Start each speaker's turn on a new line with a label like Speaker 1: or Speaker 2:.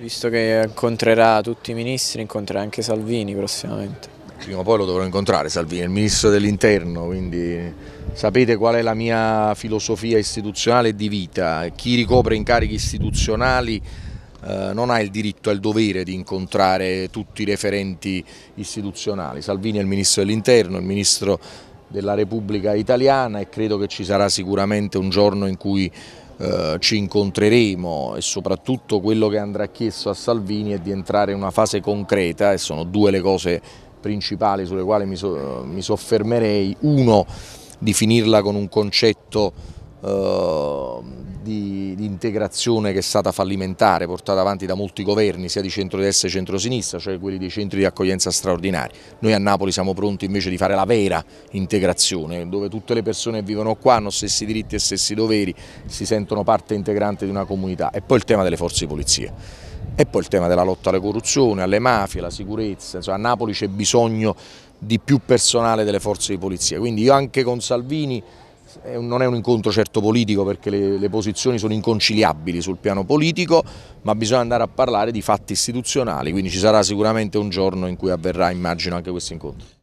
Speaker 1: Visto che incontrerà tutti i ministri, incontrerà anche Salvini prossimamente. Prima o poi lo dovrò incontrare Salvini, è il ministro dell'interno, quindi sapete qual è la
Speaker 2: mia filosofia istituzionale e di vita. Chi ricopre incarichi istituzionali eh, non ha il diritto e il dovere di incontrare tutti i referenti istituzionali. Salvini è il ministro dell'interno, il ministro della Repubblica Italiana e credo che ci sarà sicuramente un giorno in cui eh, ci incontreremo e soprattutto quello che andrà chiesto a Salvini è di entrare in una fase concreta e sono due le cose principali sulle quali mi, so, mi soffermerei. Uno, di finirla con un concetto Ehm, di, di, integrazione che è stata fallimentare, portata avanti da molti governi, sia di centrodestra che centrosinistra, cioè quelli dei centri di accoglienza straordinari. Noi a Napoli siamo pronti invece di fare la vera integrazione, dove tutte le persone che vivono qua hanno stessi diritti e stessi doveri, si sentono parte integrante di una comunità. E poi il tema delle forze di polizia. E poi il tema della lotta alla corruzione, alle mafie, alla sicurezza. Insomma, a Napoli c'è bisogno di più personale delle forze di polizia. Quindi io anche con Salvini non è un incontro certo politico perché le, le, posizioni sono inconciliabili sul piano politico, ma bisogna andare a parlare di fatti istituzionali, quindi ci sarà sicuramente un giorno in cui avverrà, immagino, anche questo incontro.